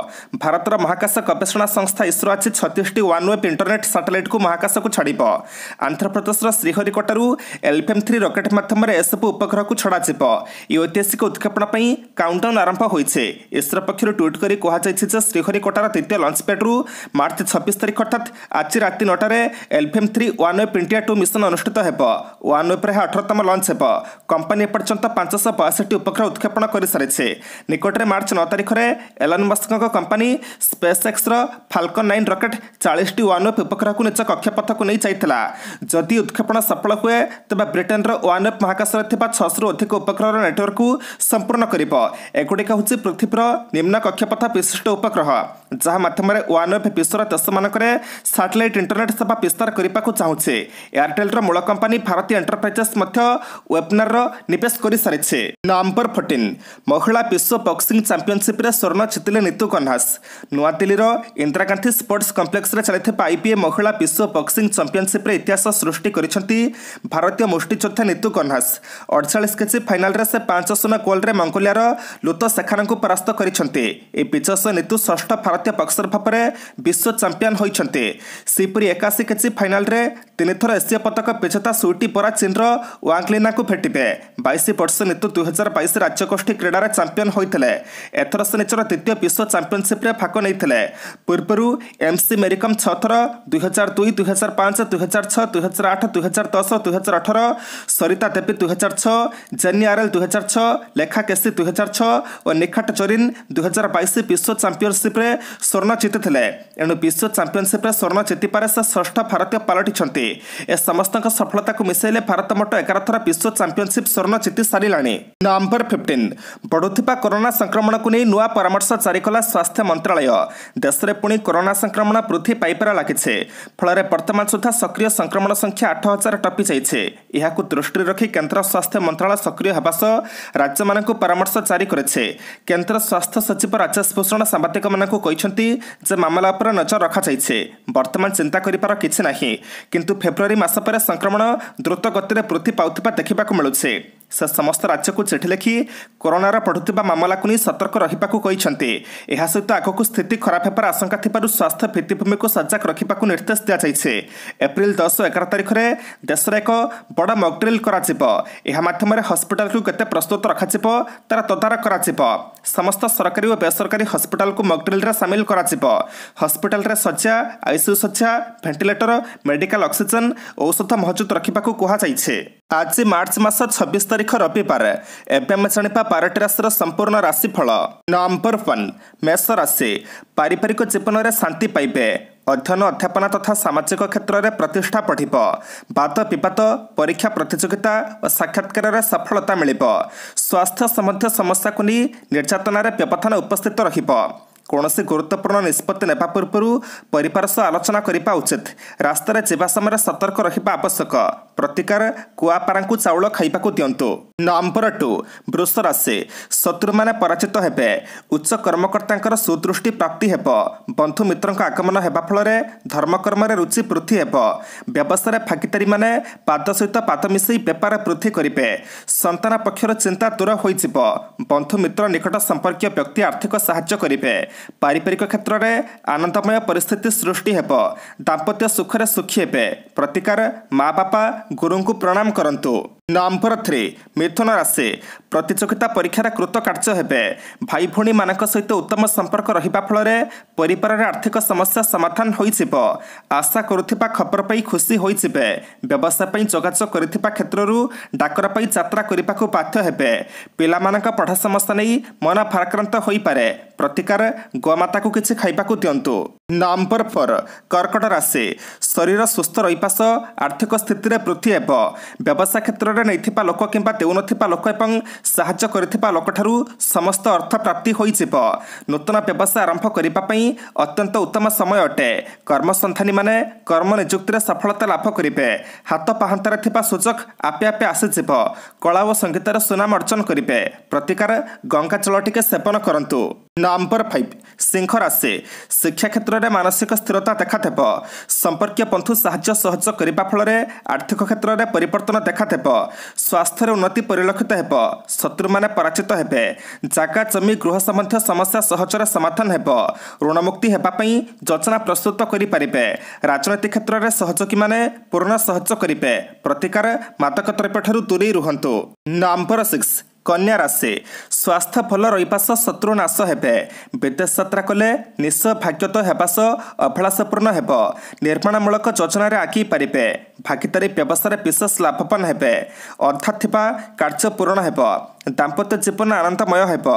ଭାରତର ମହାକାଶ ଗବେଷଣା ସଂସ୍ଥା ଇସ୍ରୋ ଆଜି ଛତିଶଟି ୱାନ୍ ୱେବ୍ ଇଣ୍ଟରନେଟ୍ ସାଟେଲାଇଟ୍କୁ ମହାକାଶକୁ ଛାଡ଼ିବ ଆନ୍ଧ୍ରପ୍ରଦେଶର ଶ୍ରୀହରିକୋଟାରୁ ଏଲ୍ଫେମ୍ ଥ୍ରୀ ରକେଟ୍ ମାଧ୍ୟମରେ ଏସବୁ ଉପଗ୍ରହକୁ ଛଡ଼ାଯିବ ଏହି ଐତିହାସିକ ଉତ୍କ୍ଷେପଣ ପାଇଁ କାଉଣ୍ଟାଉନ୍ ଆରମ୍ଭ ହୋଇଛି ଇସ୍ରୋ ପକ୍ଷରୁ ଟ୍ୱିଟ୍ କରି କୁହାଯାଇଛି ଯେ ଶ୍ରୀହରିକୋଟାର ଦ୍ୱିତୀୟ ଲଞ୍ଚ ପ୍ୟାଡ୍ରୁ ମାର୍ଚ୍ଚ ଛବିଶ ତାରିଖ ଅର୍ଥାତ୍ ଆଜି ରାତି ନଅଟାରେ LVM three OneWeb India two mission ଅନୁଷ୍ଠିତ ହେବ ୱାନ୍ ୱେବ୍ରେ ଏହା ଅଠରତମ ଲଞ୍ଚ ହେବ କମ୍ପାନୀ ଏପର୍ଯ୍ୟନ୍ତ ପାଞ୍ଚଶହ ବାଷଠି ଉପଗ୍ରହ ଉତ୍କ୍ଷେପଣ କରିସାରିଛି ନିକଟରେ ମାର୍ଚ୍ଚ ନଅ ତାରିଖରେ ଏଲନ୍ ମସ୍କଙ୍କ କମ୍ପାନୀ ସ୍ପେସ୍ ଏକ୍ସର ଫାଲକନ୍ ନାଇନ୍ ରକେଟ୍ ଚାଳିଶଟି ୱାନ୍ଓପ୍ ଉପଗ୍ରହକୁ ନିଜ କକ୍ଷପଥକୁ ନେଇ ଯାଇଥିଲା ଯଦି ଉତ୍କ୍ଷେପଣ ସଫଳ ହୁଏ ତେବେ ବ୍ରିଟେନ୍ର ୱାନ୍ଓପ୍ ମହାକାଶରେ ଥିବା ଛଅଶହରୁ ଅଧିକ ଉପଗ୍ରହର ନେଟୱର୍କକୁ ସମ୍ପୂର୍ଣ୍ଣ କରିବ ଏଗୁଡ଼ିକ ହେଉଛି ପୃଥିବୀର ନିମ୍ନ କକ୍ଷପଥ ବିଶିଷ୍ଟ ଉପଗ୍ରହ ଯାହା ମାଧ୍ୟମରେ ୱାନ୍ ୱେଭ୍ ବିଶ୍ୱର ଦେଶମାନଙ୍କରେ ସାଟେଲାଇଟ୍ ଇଣ୍ଟରନେଟ୍ ସେବା ବିସ୍ତାର କରିବାକୁ ଚାହୁଁଛି ଏୟାରଟେଲ୍ର ମୂଳ କମ୍ପାନୀ ଭାରତୀୟ ଏଣ୍ଟରପ୍ରାଇଜେସ୍ ମଧ୍ୟ ୱେବନାର ନିବେଶ କରିସାରିଛି ନମ୍ବର ଫୋର୍ଟିନ୍ ମହିଳା ବିଶ୍ୱ ବକ୍ସିଂ ଚାମ୍ପିଅନ୍ସିପ୍ରେ ସ୍ୱର୍ଣ୍ଣ ଜିତିଲେ ନୀତୁ କହ୍ନାସ୍ ନୂଆଦିଲ୍ଲୀର ଇନ୍ଦିରା ଗାନ୍ଧୀ ସ୍ପୋର୍ଟସ୍ କମ୍ପ୍ଲେକ୍ସରେ ଚାଲିଥିବା ଆଇପିଏ ମହିଳା ବିଶ୍ୱ ବକ୍ସିଂ ଚମ୍ପିଅନ୍ସିପ୍ରେ ଇତିହାସ ସୃଷ୍ଟି କରିଛନ୍ତି ଭାରତୀୟ ମୁଷ୍ଟିଯୋଦ୍ଧା ନୀତୁ କହ୍ନାସ୍ ଅଡ଼ଚାଳିଶ କେଜି ଫାଇନାଲ୍ରେ ସେ ପାଞ୍ଚ ଶୂନ ଗୋଲ୍ଡରେ ମଙ୍ଗୋଲିଆର ଲୁତ ସେଖାନାଙ୍କୁ ପରାସ୍ତ କରିଛନ୍ତି ଏହି ପିଚସ୍ ନୀତୁ ଷଷ୍ଠ ଭାରତ ଭାରତୀୟ ବକ୍ସର ଭାବରେ ବିଶ୍ୱ ଚାମ୍ପିୟନ ହୋଇଛନ୍ତି ସେହିପରି ଏକାଶୀ କେଜି ଫାଇନାଲରେ ତିନିଥର ଏସୀୟ ପଦକ ବିଜେତା ସୁଇଟି ପରା ଚୀନର ୱାଙ୍ଗଲିନାକୁ ଭେଟିବେ ବାଇଶ ବର୍ଷ ନୀତୁ ଦୁଇହଜାର ବାଇଶ ରାଜ୍ୟଗୋଷ୍ଠୀ କ୍ରୀଡ଼ାରେ ଚାମ୍ପିୟନ ହୋଇଥିଲେ ଏଥର ସେ ନିଜର ଦ୍ୱିତୀୟ ବିଶ୍ୱ ଚାମ୍ପିୟନସିପ୍ରେ ଭାଗ ନେଇଥିଲେ ପୂର୍ବରୁ ଏମ୍ସି ମେରିକମ୍ ଛଅ ଥର ଦୁଇହଜାର ଦୁଇ ଦୁଇହଜାର ପାଞ୍ଚ ଦୁଇହଜାର ଛଅ ଦୁଇହଜାର ଆଠ ଦୁଇହଜାର ଦଶ ଦୁଇହଜାର ଅଠର ସରିତା ଦେବୀ ଦୁଇହଜାର ଛଅ ଜେନି ଆରଏଲ୍ ଦୁଇହଜାର ଛଅ ଲେଖା କେସି ଦୁଇହଜାର ଛଅ ଓ ନିଖାଟ ଚରିନ୍ ଦୁଇହଜାର ବାଇଶ ବିଶ୍ୱ ଚାମ୍ପିୟନସିପ୍ରେ ସ୍ୱର୍ଣ୍ଣ ଜିତିଥିଲେ ଏଣୁ ବିଶ୍ୱ ଚାମ୍ପିୟନସିପ୍ରେ ସ୍ୱର୍ଣ୍ଣ ଜିତିବାରେ ସେ ଷଷ୍ଠ ଭାରତୀୟ ପାଲଟିଛନ୍ତି ଏ ସମସ୍ତଙ୍କ ସଫଳତାକୁ ମିଶାଇଲେ ଭାରତ ମୋଟ ଏଗାରଥର ବିଶ୍ୱ ଚାମ୍ପିୟନସିପ୍ ସ୍ୱର୍ଣ୍ଣ ଜିତି ସାରିଲାଣି ନମ୍ବର ଫିଫ୍ଟିନ୍ ବଢ଼ୁଥିବା କରୋନା ସଂକ୍ରମଣକୁ ନେଇ ନୂଆ ପରାମର୍ଶ ଜାରି କଲା ସ୍ୱାସ୍ଥ୍ୟ ମନ୍ତ୍ରଣାଳୟ ଦେଶରେ ପୁଣି କରୋନା ସଂକ୍ରମଣ ବୃଦ୍ଧି ପାଇବାରେ ଲାଗିଛି ଫଳରେ ବର୍ତ୍ତମାନ ସୁଦ୍ଧା ସକ୍ରିୟ ସଂକ୍ରମଣ ସଂଖ୍ୟା ଆଠ ହଜାର ଟପି ଯାଇଛି ଏହାକୁ ଦୃଷ୍ଟିରେ ରଖି କେନ୍ଦ୍ର ସ୍ୱାସ୍ଥ୍ୟ ମନ୍ତ୍ରଣାଳୟ ସକ୍ରିୟ ହେବା ସହ ରାଜ୍ୟମାନଙ୍କୁ ପରାମର୍ଶ ଜାରି କରିଛି କେନ୍ଦ୍ର ସ୍ୱାସ୍ଥ୍ୟ ସଚିବ ରାଜେଶ ଭୂଷଣ ସାମ୍ବାଦିକମାନଙ୍କୁ କହିଛନ୍ତି କହିଛନ୍ତି ଯେ ମାମଲା ଉପରେ ନଜର ରଖାଯାଇଛି ବର୍ତ୍ତମାନ ଚିନ୍ତା କରିବାର କିଛି ନାହିଁ କିନ୍ତୁ ଫେବୃଆରୀ ମାସ ପରେ ସଂକ୍ରମଣ ଦ୍ରୁତ ଗତିରେ ବୃଦ୍ଧି ପାଉଥିବା ଦେଖିବାକୁ ମିଳୁଛି ସେ ସମସ୍ତ ରାଜ୍ୟକୁ ଚିଠି ଲେଖି କରୋନାର ପଢ଼ୁଥିବା ମାମଲାକୁ ନେଇ ସତର୍କ ରହିବାକୁ କହିଛନ୍ତି ଏହା ସହିତ ଆଗକୁ ସ୍ଥିତି ଖରାପ ହେବାର ଆଶଙ୍କା ଥିବାରୁ ସ୍ୱାସ୍ଥ୍ୟ ଭିତ୍ତିଭୂମିକୁ ସଜାଗ ରଖିବାକୁ ନିର୍ଦ୍ଦେଶ ଦିଆଯାଇଛି ଏପ୍ରିଲ ଦଶ ଏଗାର ତାରିଖରେ ଦେଶରେ ଏକ ବଡ଼ ମକ୍ଡ୍ରିଲ୍ କରାଯିବ ଏହା ମାଧ୍ୟମରେ ହସ୍ପିଟାଲକୁ କେତେ ପ୍ରସ୍ତୁତ ରଖାଯିବ ତାର ତଦାରଖ କରାଯିବ ସମସ୍ତ ସରକାରୀ ଓ ବେସରକାରୀ ହସ୍ପିଟାଲକୁ ମକ୍ଡ୍ରିଲ୍ରେ ସାମିଲ କରାଯିବ ହସ୍ପିଟାଲରେ ଶଯ୍ୟା ଆଇସିୟୁ ଶଯ୍ୟା ଭେଣ୍ଟିଲେଟର ମେଡିକାଲ ଅକ୍ସିଜେନ୍ ଔଷଧ ମହଜୁଦ ରଖିବାକୁ କୁହାଯାଇଛି ଆଜି ମାର୍ଚ୍ଚ ମାସ ଛବିଶ ତାରିଖ ରବିବାର ଏବେ ଆମେ ଜାଣିବା ବାରଟି ରାଶିର ସମ୍ପୂର୍ଣ୍ଣ ରାଶିଫଳ ନମ୍ବର ୱାନ୍ ମେଷ ରାଶି ପାରିବାରିକ ଜୀବନରେ ଶାନ୍ତି ପାଇବେ ଅଧ୍ୟୟନ ଅଧ୍ୟାପନା ତଥା ସାମାଜିକ କ୍ଷେତ୍ରରେ ପ୍ରତିଷ୍ଠା ବଢ଼ିବ ବାଦ ବିବାଦ ପରୀକ୍ଷା ପ୍ରତିଯୋଗିତା ଓ ସାକ୍ଷାତକାରରେ ସଫଳତା ମିଳିବ ସ୍ୱାସ୍ଥ୍ୟ ସମ୍ବନ୍ଧୀୟ ସମସ୍ୟାକୁ ନେଇ ନିର୍ଯାତନାରେ ବ୍ୟବଧାନ ଉପସ୍ଥିତ ରହିବ କୌଣସି ଗୁରୁତ୍ୱପୂର୍ଣ୍ଣ ନିଷ୍ପତ୍ତି ନେବା ପୂର୍ବରୁ ପରିବାର ସହ ଆଲୋଚନା କରିବା ଉଚିତ ରାସ୍ତାରେ ଯିବା ସମୟରେ ସତର୍କ ରହିବା ଆବଶ୍ୟକ ପ୍ରତିକାର କୁଆପାରାଙ୍କୁ ଚାଉଳ ଖାଇବାକୁ ଦିଅନ୍ତୁ ନମ୍ବର ଟୁ ବୃଷ ରାଶି ଶତ୍ରୁମାନେ ପରାଜିତ ହେବେ ଉଚ୍ଚ କର୍ମକର୍ତ୍ତାଙ୍କର ସୁଦୃଷ୍ଟି ପ୍ରାପ୍ତି ହେବ ବନ୍ଧୁ ମିତ୍ରଙ୍କ ଆଗମନ ହେବା ଫଳରେ ଧର୍ମକର୍ମରେ ରୁଚି ବୃଦ୍ଧି ହେବ ବ୍ୟବସାୟରେ ଭାଗିଦାରୀମାନେ ପାଦ ସହିତ ପାଦ ମିଶାଇ ବେପାର ବୃଦ୍ଧି କରିବେ ସନ୍ତାନ ପକ୍ଷର ଚିନ୍ତା ଦୂର ହୋଇଯିବ ବନ୍ଧୁ ମିତ୍ର ନିକଟ ସମ୍ପର୍କୀୟ ବ୍ୟକ୍ତି ଆର୍ଥିକ ସାହାଯ୍ୟ କରିବେ ପାରିବାରିକ କ୍ଷେତ୍ରରେ ଆନନ୍ଦମୟ ପରିସ୍ଥିତି ସୃଷ୍ଟି ହେବ ଦାମ୍ପତ୍ୟ ସୁଖରେ ସୁଖୀ ହେବେ ପ୍ରତିକାର ମା ବାପା ଗୁରୁଙ୍କୁ ପ୍ରଣାମ କରନ୍ତୁ ନଭେମ୍ବର ଥ୍ରୀ ମିଥୁନ ରାଶି ପ୍ରତିଯୋଗିତା ପରୀକ୍ଷାରେ କୃତକାର୍ଯ୍ୟ ହେବେ ଭାଇ ଭଉଣୀମାନଙ୍କ ସହିତ ଉତ୍ତମ ସମ୍ପର୍କ ରହିବା ଫଳରେ ପରିବାରରେ ଆର୍ଥିକ ସମସ୍ୟା ସମାଧାନ ହୋଇଯିବ ଆଶା କରୁଥିବା ଖବର ପାଇ ଖୁସି ହୋଇଯିବେ ବ୍ୟବସାୟ ପାଇଁ ଯୋଗାଯୋଗ କରିଥିବା କ୍ଷେତ୍ରରୁ ଡାକରା ପାଇଁ ଯାତ୍ରା କରିବାକୁ ବାଧ୍ୟ ହେବେ ପିଲାମାନଙ୍କ ପଢ଼ା ସମସ୍ୟା ନେଇ ମନ ଫାରାକ୍ରାନ୍ତ ହୋଇପାରେ ପ୍ରତିକାର ଗୋମାତାକୁ କିଛି ଖାଇବାକୁ ଦିଅନ୍ତୁ ନମ୍ବର ଫୋର କର୍କଟ ରାଶି ଶରୀର ସୁସ୍ଥ ରହିବା ସହ ଆର୍ଥିକ ସ୍ଥିତିରେ ବୃଦ୍ଧି ହେବ ବ୍ୟବସାୟ କ୍ଷେତ୍ରରେ ନେଇଥିବା ଲୋକ କିମ୍ବା ଦେଉନଥିବା ଲୋକ ଏବଂ ସାହାଯ୍ୟ କରିଥିବା ଲୋକଠାରୁ ସମସ୍ତ ଅର୍ଥ ପ୍ରାପ୍ତି ହୋଇଯିବ ନୂତନ ବ୍ୟବସାୟ ଆରମ୍ଭ କରିବା ପାଇଁ ଅତ୍ୟନ୍ତ ଉତ୍ତମ ସମୟ ଅଟେ କର୍ମସନ୍ଥାନୀମାନେ କର୍ମ ନିଯୁକ୍ତିରେ ସଫଳତା ଲାଭ କରିବେ ହାତ ପାହାନ୍ତାରେ ଥିବା ସୁଯୋଗ ଆପେ ଆପେ ଆସିଯିବ କଳା ଓ ସଙ୍ଗୀତର ସୁନାମ ଅର୍ଜନ କରିବେ ପ୍ରତିକାର ଗଙ୍ଗା ଜଳ ଟିକେ ସେବନ କରନ୍ତୁ ନମ୍ବର ଫାଇଭ ସିଂହ ରାଶି ଶିକ୍ଷା କ୍ଷେତ୍ରରେ ମାନସିକ ସ୍ଥିରତା ଦେଖାଦେବ ସମ୍ପର୍କୀୟ ପନ୍ଥୁ ସାହାଯ୍ୟ ସହଜ କରିବା ଫଳରେ ଆର୍ଥିକ କ୍ଷେତ୍ରରେ ପରିବର୍ତ୍ତନ ଦେଖାଦେବ ସ୍ୱାସ୍ଥ୍ୟରେ ଉନ୍ନତି ପରିଲକ୍ଷିତ ହେବ ଶତ୍ରୁମାନେ ପରାଜିତ ହେବେ ଜାଗା ଜମି ଗୃହ ସମ୍ବନ୍ଧୀୟ ସମସ୍ୟା ସହଜରେ ସମାଧାନ ହେବ ଋଣମୁକ୍ତି ହେବା ପାଇଁ ଯୋଜନା ପ୍ରସ୍ତୁତ କରିପାରିବେ ରାଜନୈତିକ କ୍ଷେତ୍ରରେ ସହଯୋଗୀମାନେ ପୂର୍ଣ୍ଣ ସହଜ କରିବେ ପ୍ରତିକାର ମାଦକ ଦ୍ରବ୍ୟଠାରୁ ଦୂରେଇ ରୁହନ୍ତୁ ନମ୍ବର ସିକ୍ସ କନ୍ୟା ରାଶି ସ୍ୱାସ୍ଥ୍ୟ ଭଲ ରହିବା ସହ ଶତ୍ରୁ ନାଶ ହେବେ ବିଦେଶ ଯାତ୍ରା କଲେ ନିଶଭାଗ୍ୟତ ହେବା ସହ ଅଭିଳାଷପୂର୍ଣ୍ଣ ହେବ ନିର୍ମାଣମୂଳକ ଯୋଜନାରେ ଆଗେଇ ପାରିବେ ଭାଗିଦାରୀ ବ୍ୟବସାୟରେ ବିଶେଷ ଲାଭବାନ ହେବେ ଅର୍ଥାତ୍ ଥିବା କାର୍ଯ୍ୟ ପୂରଣ ହେବ ଦାମ୍ପତ୍ୟ ଜୀବନ ଆନନ୍ଦମୟ ହେବ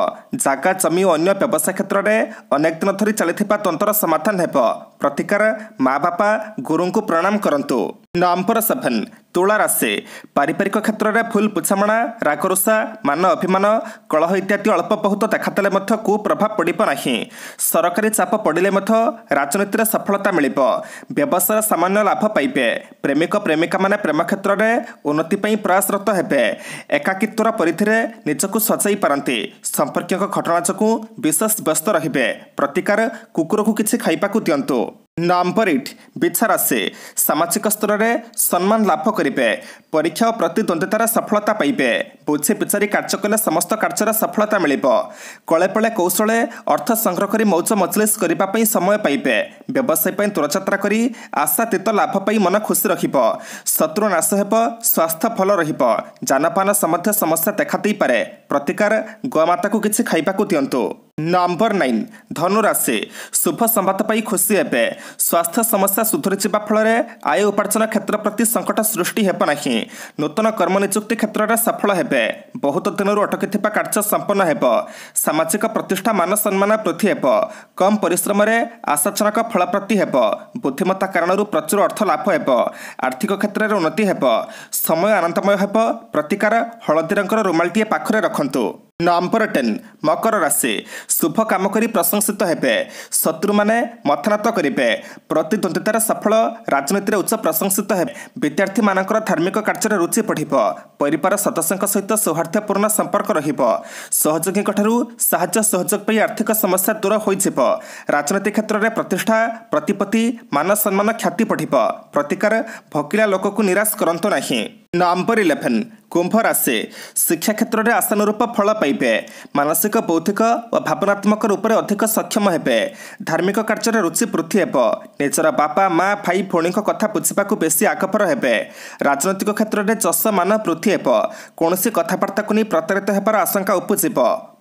ଜାଗା ଜମି ଓ ଅନ୍ୟ ବ୍ୟବସାୟ କ୍ଷେତ୍ରରେ ଅନେକ ଦିନ ଧରି ଚାଲିଥିବା ତନ୍ତର ସମାଧାନ ହେବ ପ୍ରତିକାର ମା ବାପା ଗୁରୁଙ୍କୁ ପ୍ରଣାମ କରନ୍ତୁ ନମ୍ବର ସେଭେନ୍ ତୁଳା ରାଶି ପାରିବାରିକ କ୍ଷେତ୍ରରେ ଫୁଲ ବୁଝାମଣା ରାଗରୁଷା ମାନ ଅଭିମାନ କଳହ ଇତ୍ୟାଦି ଅଳ୍ପ ବହୁତ ଦେଖାଦେଲେ ମଧ୍ୟ କୁ ପ୍ରଭାବ ପଡ଼ିବ ନାହିଁ ସରକାରୀ ଚାପ ପଡ଼ିଲେ ମଧ୍ୟ ରାଜନୀତିରେ ସଫଳତା ମିଳିବ ବ୍ୟବସାୟ ସାମାନ୍ୟ ଲାଭ ପାଇବେ ପ୍ରେମିକ ପ୍ରେମିକାମାନେ ପ୍ରେମ କ୍ଷେତ୍ରରେ ଉନ୍ନତି ପାଇଁ ପ୍ରୟାସରତ ହେବେ ଏକାକିତ୍ୱର ପରିଧିରେ ନିଜକୁ ସଜାଇ ପାରନ୍ତି ସମ୍ପର୍କୀୟଙ୍କ ଘଟଣା ଯୋଗୁଁ ବିଶେଷ ବ୍ୟସ୍ତ ରହିବେ ପ୍ରତିକାର କୁକୁରକୁ କିଛି ଖାଇବାକୁ ଦିଅନ୍ତୁ ନମ୍ବରିଟ୍ ବିଚାର ଆସେ ସାମାଜିକ ସ୍ତରରେ ସମ୍ମାନ ଲାଭ କରିବେ ପରୀକ୍ଷା ଓ ପ୍ରତିଦ୍ୱନ୍ଦ୍ୱିତାରେ ସଫଳତା ପାଇବେ ବୁଝି ବିଚାରି କାର୍ଯ୍ୟ କଲେ ସମସ୍ତ କାର୍ଯ୍ୟରେ ସଫଳତା ମିଳିବ କଳେ ପଳେ କୌଶଳେ ଅର୍ଥ ସଂଗ୍ରହ କରି ମୌଜ ମଜଲିସ୍ କରିବା ପାଇଁ ସମୟ ପାଇବେ ବ୍ୟବସାୟ ପାଇଁ ଦୂରଯାତ୍ରା କରି ଆଶାତୀତ ଲାଭ ପାଇଁ ମନ ଖୁସି ରଖିବ ଶତ୍ରୁ ନାଶ ହେବ ସ୍ୱାସ୍ଥ୍ୟ ଭଲ ରହିବ ଯାନବାହନ ସମ୍ବନ୍ଧୀୟ ସମସ୍ୟା ଦେଖାଦେଇପାରେ ପ୍ରତିକାର ଗୋମାତାକୁ କିଛି ଖାଇବାକୁ ଦିଅନ୍ତୁ ନମ୍ବର ନାଇନ୍ ଧନୁରାଶି ଶୁଭ ସମ୍ବାଦ ପାଇ ଖୁସି ହେବେ ସ୍ୱାସ୍ଥ୍ୟ ସମସ୍ୟା ସୁଧୁରିଯିବା ଫଳରେ ଆୟ ଉପାର୍ଜନ କ୍ଷେତ୍ର ପ୍ରତି ସଙ୍କଟ ସୃଷ୍ଟି ହେବ ନାହିଁ ନୂତନ କର୍ମନିଯୁକ୍ତି କ୍ଷେତ୍ରରେ ସଫଳ ହେବେ ବହୁତ ଦିନରୁ ଅଟକିଥିବା କାର୍ଯ୍ୟ ସମ୍ପନ୍ନ ହେବ ସାମାଜିକ ପ୍ରତିଷ୍ଠା ମାନ ସମ୍ମାନ ବୃଦ୍ଧି ହେବ କମ୍ ପରିଶ୍ରମରେ ଆଶାଜନକ ଫଳପ୍ରାପ୍ତି ହେବ ବୁଦ୍ଧିମତା କାରଣରୁ ପ୍ରଚୁର ଅର୍ଥ ଲାଭ ହେବ ଆର୍ଥିକ କ୍ଷେତ୍ରରେ ଉନ୍ନତି ହେବ ସମୟ ଆନନ୍ଦମୟ ହେବ ପ୍ରତିକାର ହଳଦୀରଙ୍କର ରୁମାଲଟିଏ ପାଖରେ ରଖନ୍ତୁ ନମ୍ବର ଟେନ୍ ମକର ରାଶି ଶୁଭ କାମ କରି ପ୍ରଶଂସିତ ହେବେ ଶତ୍ରୁମାନେ ମଥନାତ କରିବେ ପ୍ରତିଦ୍ୱନ୍ଦ୍ୱିତାର ସଫଳ ରାଜନୀତିରେ ଉଚ୍ଚ ପ୍ରଶଂସିତ ହେବେ ବିଦ୍ୟାର୍ଥୀମାନଙ୍କର ଧାର୍ମିକ କାର୍ଯ୍ୟରେ ରୁଚି ପଢ଼ିବ ପରିବାର ସଦସ୍ୟଙ୍କ ସହିତ ସୌହାର୍ଦ୍ଦ୍ୟପୂର୍ଣ୍ଣ ସମ୍ପର୍କ ରହିବ ସହଯୋଗୀଙ୍କଠାରୁ ସାହାଯ୍ୟ ସହଯୋଗ ପାଇଁ ଆର୍ଥିକ ସମସ୍ୟା ଦୂର ହୋଇଯିବ ରାଜନୀତି କ୍ଷେତ୍ରରେ ପ୍ରତିଷ୍ଠା ପ୍ରତିପତ୍ତି ମାନ ସମ୍ମାନ ଖ୍ୟାତି ବଢ଼ିବ ପ୍ରତିକାର ଭକିଲା ଲୋକକୁ ନିରାଶ କରନ୍ତୁ ନାହିଁ ନମ୍ବର ଇଲେଭେନ୍ କୁମ୍ଭ ରାଶି ଶିକ୍ଷା କ୍ଷେତ୍ରରେ ଆଶାନୁରୂପ ଫଳ ପାଇବେ ମାନସିକ ବୌଦ୍ଧିକ ଓ ଭାବନାତ୍ମକ ରୂପରେ ଅଧିକ ସକ୍ଷମ ହେବେ ଧାର୍ମିକ କାର୍ଯ୍ୟରେ ରୁଚି ବୃଦ୍ଧି ହେବ ନିଜର ବାପା ମା ଭାଇ ଭଉଣୀଙ୍କ କଥା ବୁଝିବାକୁ ବେଶୀ ଆଗଭର ହେବେ ରାଜନୈତିକ କ୍ଷେତ୍ରରେ ଯଶ ମାନ ବୃଦ୍ଧି ହେବ କୌଣସି କଥାବାର୍ତ୍ତାକୁ ନେଇ ପ୍ରତାରିତ ହେବାର ଆଶଙ୍କା ଉପୁଜିବ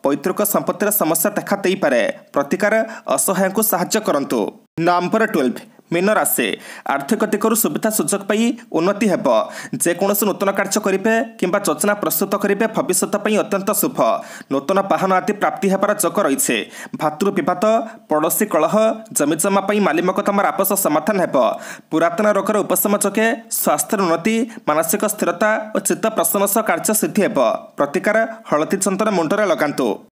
ପୈତୃକ ସମ୍ପତ୍ତିର ସମସ୍ୟା ଦେଖା ଦେଇପାରେ ପ୍ରତିକାର ଅସହାୟଙ୍କୁ ସାହାଯ୍ୟ କରନ୍ତୁ ନମ୍ବର ଟୁଏଲ୍ଭ ମୀନ ରାଶି ଆର୍ଥିକ ଦିଗରୁ ସୁବିଧା ସୁଯୋଗ ପାଇଁ ଉନ୍ନତି ହେବ ଯେକୌଣସି ନୂତନ କାର୍ଯ୍ୟ କରିବେ କିମ୍ବା ଯୋଜନା ପ୍ରସ୍ତୁତ କରିବେ ଭବିଷ୍ୟତ ପାଇଁ ଅତ୍ୟନ୍ତ ଶୁଭ ନୂତନ ବାହନ ଆଦି ପ୍ରାପ୍ତି ହେବାର ଯୋଗ ରହିଛି ଭାତୃ ବିବାଦ ପଡ଼ୋଶୀ କଳହ ଜମିଜମା ପାଇଁ ମାଲିମକ ତମର ଆପୋଷ ସମାଧାନ ହେବ ପୁରାତନ ରୋଗର ଉପଶମ ଯୋଗେ ସ୍ୱାସ୍ଥ୍ୟର ଉନ୍ନତି ମାନସିକ ସ୍ଥିରତା ଓ ଚିତ୍ତ ପ୍ରସନ୍ନ ସହ କାର୍ଯ୍ୟ ସିଦ୍ଧି ହେବ ପ୍ରତିକାର ହଳଦୀ ଚନ୍ଦନ ମୁଣ୍ଡରେ ଲଗାନ୍ତୁ